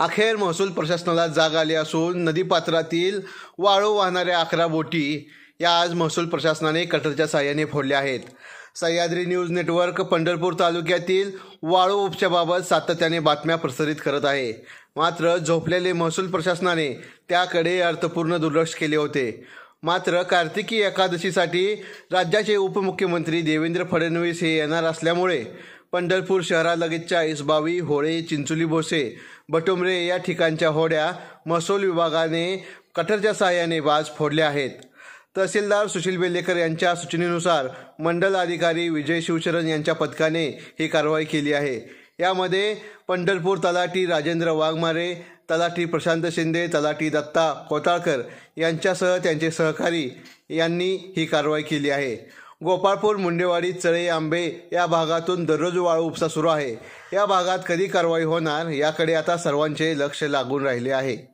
अखेर महसूल प्रशासनाला जाग आली असून नदीपात्रातील वाळू वाहणाऱ्या अकरा बोटी या आज महसूल प्रशासनाने कटरच्या साह्याने फोडल्या आहेत सह्याद्री न्यूज नेटवर्क पंढरपूर तालुक्यातील वाळू उपशाबाबत सातत्याने बातम्या प्रसारित करत आहे मात्र झोपलेले महसूल प्रशासनाने त्याकडे अर्थपूर्ण दुर्लक्ष केले होते मात्र कार्तिकी एकादशीसाठी राज्याचे उपमुख्यमंत्री देवेंद्र फडणवीस हे येणार असल्यामुळे पंढरपूर शहरालगतच्या इसबावी होळे चिंचुली भोसे बटुमरे या ठिकाणच्या होड्या महसूल विभागाने कटरच्या सहाय्याने वाज फोडल्या आहेत तहसीलदार सुशील बेलेकर यांच्या सूचनेनुसार मंडल अधिकारी विजय शिवचरण यांच्या पथकाने ही कारवाई केली आहे यामध्ये पंढरपूर तलाठी राजेंद्र वाघमारे तलाठी प्रशांत शिंदे तलाठी दत्ता कोताळकर यांच्यासह त्यांचे सहकारी यांनी ही कारवाई केली आहे गोपाळपूर मुंडेवाडी चळे आंबे या भागातून दररोज वाळू उपसा सुरू आहे या भागात कधी कारवाई होणार याकडे आता सर्वांचे लक्ष लागून राहिले आहे